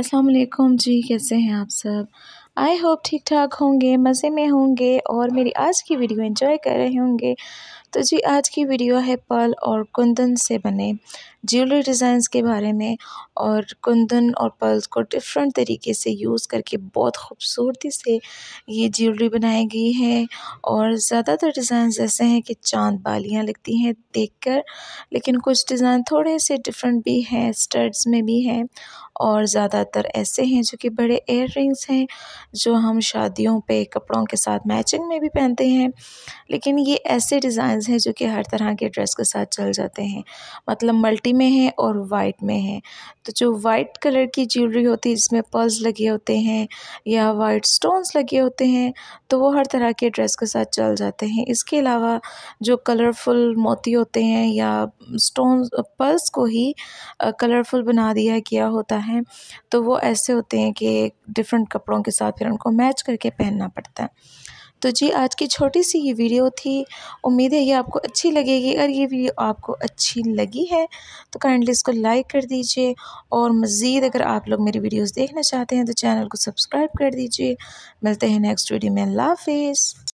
अस्सलाम वालेकुम जी कैसे हैं आप सब आई होप ठीक ठाक होंगे मज़े में होंगे और मेरी आज की वीडियो एंजॉय कर रहे होंगे तो जी आज की वीडियो है पर्ल और कुंदन से बने ज्वेलरी डिज़ाइंस के बारे में और कुंदन और पर्ल्स को डिफरेंट तरीके से यूज़ करके बहुत खूबसूरती से ये ज्वेलरी बनाई गई है और ज़्यादातर डिज़ाइंस ऐसे हैं कि चांद बालियाँ लगती हैं देखकर लेकिन कुछ डिज़ाइन थोड़े से डिफरेंट भी हैं स्टड्स में भी हैं और ज़्यादातर ऐसे हैं जो कि बड़े एयर हैं जो हम शादियों पे कपड़ों के साथ मैचिंग में भी पहनते हैं लेकिन ये ऐसे डिज़ाइन हैं जो कि हर तरह के ड्रेस के साथ चल जाते हैं मतलब मल्टी में है और वाइट में है तो जो वाइट कलर की ज्वेलरी होती है जिसमें पर्ल्स लगे होते हैं या वाइट स्टोन्स लगे होते हैं तो वो हर तरह के ड्रेस के साथ चल जाते हैं इसके अलावा जो कलरफुल मोती होते हैं या स्टोन पर्ल्स को ही कलरफुल बना दिया गया होता है तो वो ऐसे होते हैं कि डिफरेंट कपड़ों के साथ फिर उनको मैच करके पहनना पड़ता है तो जी आज की छोटी सी ये वीडियो थी उम्मीद है ये आपको अच्छी लगेगी अगर ये वीडियो आपको अच्छी लगी है तो काइंडली इसको लाइक कर दीजिए और मज़ीद अगर आप लोग मेरी वीडियोस देखना चाहते हैं तो चैनल को सब्सक्राइब कर दीजिए मिलते हैं नेक्स्ट वीडियो में अल्लाह हाफिज़